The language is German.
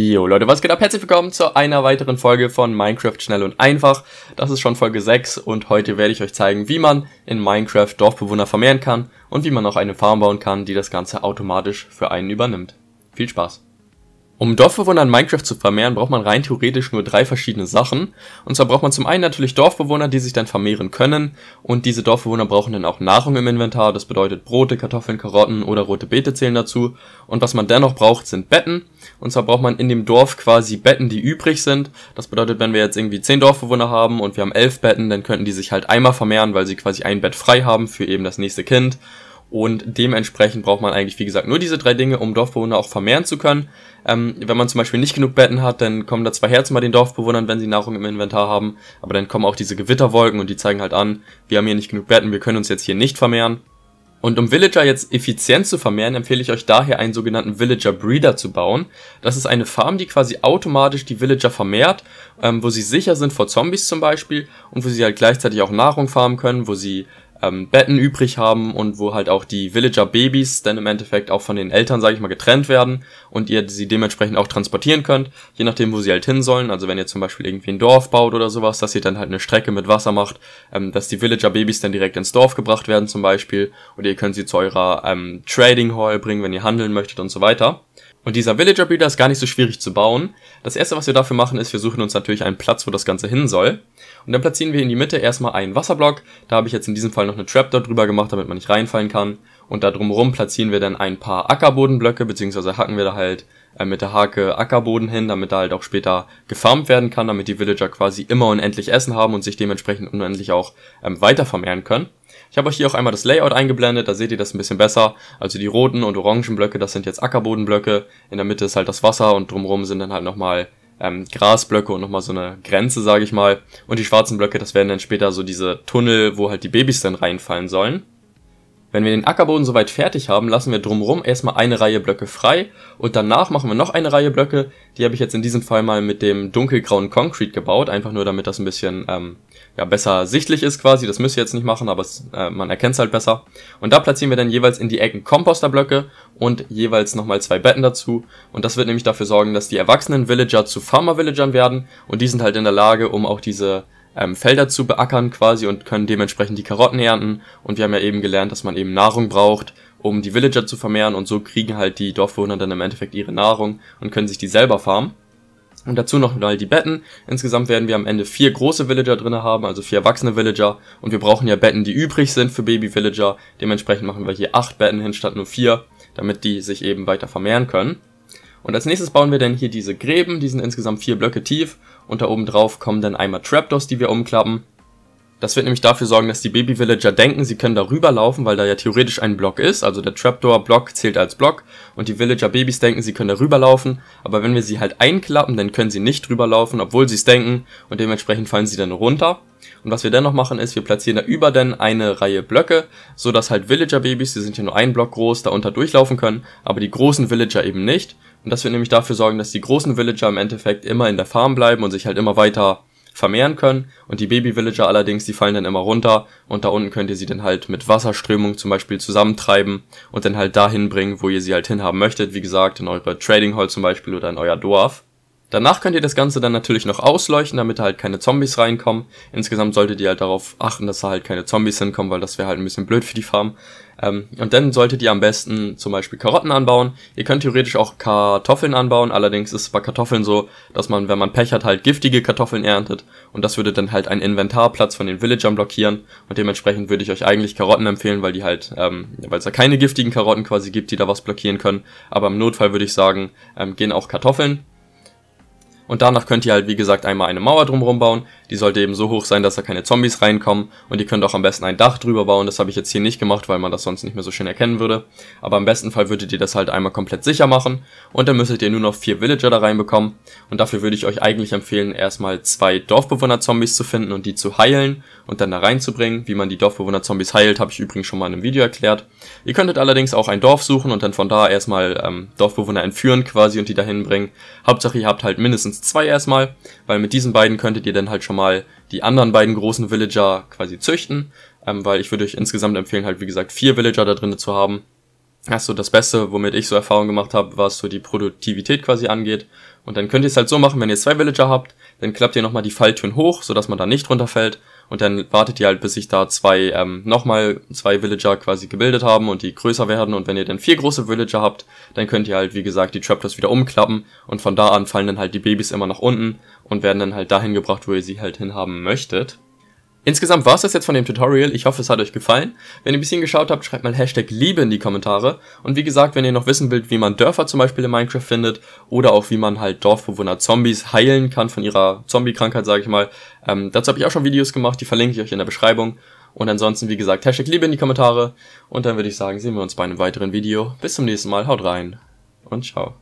Jo Leute, was geht ab? Herzlich willkommen zu einer weiteren Folge von Minecraft schnell und einfach. Das ist schon Folge 6 und heute werde ich euch zeigen, wie man in Minecraft Dorfbewohner vermehren kann und wie man auch eine Farm bauen kann, die das Ganze automatisch für einen übernimmt. Viel Spaß! Um Dorfbewohner in Minecraft zu vermehren, braucht man rein theoretisch nur drei verschiedene Sachen. Und zwar braucht man zum einen natürlich Dorfbewohner, die sich dann vermehren können. Und diese Dorfbewohner brauchen dann auch Nahrung im Inventar. Das bedeutet Brote, Kartoffeln, Karotten oder rote Beete zählen dazu. Und was man dennoch braucht, sind Betten. Und zwar braucht man in dem Dorf quasi Betten, die übrig sind. Das bedeutet, wenn wir jetzt irgendwie zehn Dorfbewohner haben und wir haben elf Betten, dann könnten die sich halt einmal vermehren, weil sie quasi ein Bett frei haben für eben das nächste Kind. Und dementsprechend braucht man eigentlich, wie gesagt, nur diese drei Dinge, um Dorfbewohner auch vermehren zu können. Ähm, wenn man zum Beispiel nicht genug Betten hat, dann kommen da zwei Herzen bei den Dorfbewohnern, wenn sie Nahrung im Inventar haben. Aber dann kommen auch diese Gewitterwolken und die zeigen halt an, wir haben hier nicht genug Betten, wir können uns jetzt hier nicht vermehren. Und um Villager jetzt effizient zu vermehren, empfehle ich euch daher einen sogenannten Villager Breeder zu bauen. Das ist eine Farm, die quasi automatisch die Villager vermehrt, ähm, wo sie sicher sind vor Zombies zum Beispiel und wo sie halt gleichzeitig auch Nahrung farmen können, wo sie ähm, Betten übrig haben und wo halt auch die Villager-Babys dann im Endeffekt auch von den Eltern, sage ich mal, getrennt werden und ihr sie dementsprechend auch transportieren könnt, je nachdem, wo sie halt hin sollen. Also wenn ihr zum Beispiel irgendwie ein Dorf baut oder sowas, dass ihr dann halt eine Strecke mit Wasser macht, ähm, dass die Villager-Babys dann direkt ins Dorf gebracht werden zum Beispiel oder ihr könnt sie zu eurer ähm, Trading Hall bringen, wenn ihr handeln möchtet und so weiter. Und dieser Villager Breeder ist gar nicht so schwierig zu bauen. Das erste, was wir dafür machen, ist, wir suchen uns natürlich einen Platz, wo das Ganze hin soll. Und dann platzieren wir in die Mitte erstmal einen Wasserblock. Da habe ich jetzt in diesem Fall noch eine Trap dort drüber gemacht, damit man nicht reinfallen kann. Und da drumherum platzieren wir dann ein paar Ackerbodenblöcke, beziehungsweise hacken wir da halt äh, mit der Hake Ackerboden hin, damit da halt auch später gefarmt werden kann, damit die Villager quasi immer unendlich Essen haben und sich dementsprechend unendlich auch ähm, weiter vermehren können. Ich habe euch hier auch einmal das Layout eingeblendet, da seht ihr das ein bisschen besser. Also die roten und orangen Blöcke, das sind jetzt Ackerbodenblöcke. In der Mitte ist halt das Wasser und drumherum sind dann halt nochmal ähm, Grasblöcke und nochmal so eine Grenze, sage ich mal. Und die schwarzen Blöcke, das werden dann später so diese Tunnel, wo halt die Babys dann reinfallen sollen. Wenn wir den Ackerboden soweit fertig haben, lassen wir drumherum erstmal eine Reihe Blöcke frei und danach machen wir noch eine Reihe Blöcke. Die habe ich jetzt in diesem Fall mal mit dem dunkelgrauen Concrete gebaut, einfach nur damit das ein bisschen ähm, ja, besser sichtlich ist quasi. Das müsst ihr jetzt nicht machen, aber es, äh, man erkennt es halt besser. Und da platzieren wir dann jeweils in die Ecken Komposterblöcke und jeweils nochmal zwei Betten dazu. Und das wird nämlich dafür sorgen, dass die erwachsenen Villager zu Farmer-Villagern werden und die sind halt in der Lage, um auch diese ähm, Felder zu beackern quasi und können dementsprechend die Karotten ernten. Und wir haben ja eben gelernt, dass man eben Nahrung braucht, um die Villager zu vermehren und so kriegen halt die Dorfbewohner dann im Endeffekt ihre Nahrung und können sich die selber farmen. Und dazu noch mal die Betten. Insgesamt werden wir am Ende vier große Villager drin haben, also vier erwachsene Villager. Und wir brauchen ja Betten, die übrig sind für Baby-Villager. Dementsprechend machen wir hier acht Betten hin statt nur vier, damit die sich eben weiter vermehren können. Und als nächstes bauen wir dann hier diese Gräben, die sind insgesamt vier Blöcke tief und da oben drauf kommen dann einmal Trapdoors, die wir umklappen. Das wird nämlich dafür sorgen, dass die Baby-Villager denken, sie können darüber laufen, weil da ja theoretisch ein Block ist, also der Trapdoor-Block zählt als Block und die Villager-Babys denken, sie können darüber laufen, aber wenn wir sie halt einklappen, dann können sie nicht drüber laufen, obwohl sie es denken und dementsprechend fallen sie dann runter. Und was wir dennoch machen ist, wir platzieren da über denn eine Reihe Blöcke, so dass halt Villager-Babys, die sind ja nur ein Block groß, darunter durchlaufen können, aber die großen Villager eben nicht. Und das wird nämlich dafür sorgen, dass die großen Villager im Endeffekt immer in der Farm bleiben und sich halt immer weiter vermehren können. Und die Baby-Villager allerdings, die fallen dann immer runter. Und da unten könnt ihr sie dann halt mit Wasserströmung zum Beispiel zusammentreiben und dann halt dahin bringen, wo ihr sie halt hinhaben möchtet. Wie gesagt, in eure Trading Hall zum Beispiel oder in euer Dorf. Danach könnt ihr das Ganze dann natürlich noch ausleuchten, damit da halt keine Zombies reinkommen. Insgesamt solltet ihr halt darauf achten, dass da halt keine Zombies hinkommen, weil das wäre halt ein bisschen blöd für die Farm. Ähm, und dann solltet ihr am besten zum Beispiel Karotten anbauen. Ihr könnt theoretisch auch Kartoffeln anbauen, allerdings ist es bei Kartoffeln so, dass man, wenn man Pech hat, halt giftige Kartoffeln erntet. Und das würde dann halt einen Inventarplatz von den Villagern blockieren. Und dementsprechend würde ich euch eigentlich Karotten empfehlen, weil die halt, ähm, weil es da keine giftigen Karotten quasi gibt, die da was blockieren können. Aber im Notfall würde ich sagen, ähm, gehen auch Kartoffeln. Und danach könnt ihr halt, wie gesagt, einmal eine Mauer drumherum bauen. Die sollte eben so hoch sein, dass da keine Zombies reinkommen. Und ihr könnt auch am besten ein Dach drüber bauen. Das habe ich jetzt hier nicht gemacht, weil man das sonst nicht mehr so schön erkennen würde. Aber im besten Fall würdet ihr das halt einmal komplett sicher machen. Und dann müsstet ihr nur noch vier Villager da reinbekommen. Und dafür würde ich euch eigentlich empfehlen, erstmal zwei Dorfbewohner-Zombies zu finden und die zu heilen und dann da reinzubringen. Wie man die Dorfbewohner-Zombies heilt, habe ich übrigens schon mal in einem Video erklärt. Ihr könntet allerdings auch ein Dorf suchen und dann von da erstmal ähm, Dorfbewohner entführen quasi und die dahin bringen. Hauptsache ihr habt halt mindestens mindestens zwei erstmal, weil mit diesen beiden könntet ihr dann halt schon mal die anderen beiden großen Villager quasi züchten, ähm, weil ich würde euch insgesamt empfehlen, halt wie gesagt vier Villager da drin zu haben. Das ist so das Beste, womit ich so Erfahrung gemacht habe, was so die Produktivität quasi angeht. Und dann könnt ihr es halt so machen, wenn ihr zwei Villager habt, dann klappt ihr nochmal die Falltüren hoch, sodass man da nicht runterfällt und dann wartet ihr halt, bis sich da zwei, ähm, nochmal zwei Villager quasi gebildet haben und die größer werden. Und wenn ihr dann vier große Villager habt, dann könnt ihr halt, wie gesagt, die Traptors wieder umklappen. Und von da an fallen dann halt die Babys immer nach unten und werden dann halt dahin gebracht, wo ihr sie halt hinhaben möchtet. Insgesamt war es das jetzt von dem Tutorial. Ich hoffe, es hat euch gefallen. Wenn ihr ein bisschen geschaut habt, schreibt mal Hashtag Liebe in die Kommentare. Und wie gesagt, wenn ihr noch wissen wollt, wie man Dörfer zum Beispiel in Minecraft findet oder auch wie man halt Dorfbewohner halt Zombies heilen kann von ihrer Zombie-Krankheit, sage ich mal, ähm, dazu habe ich auch schon Videos gemacht, die verlinke ich euch in der Beschreibung. Und ansonsten, wie gesagt, Hashtag Liebe in die Kommentare. Und dann würde ich sagen, sehen wir uns bei einem weiteren Video. Bis zum nächsten Mal, haut rein und ciao.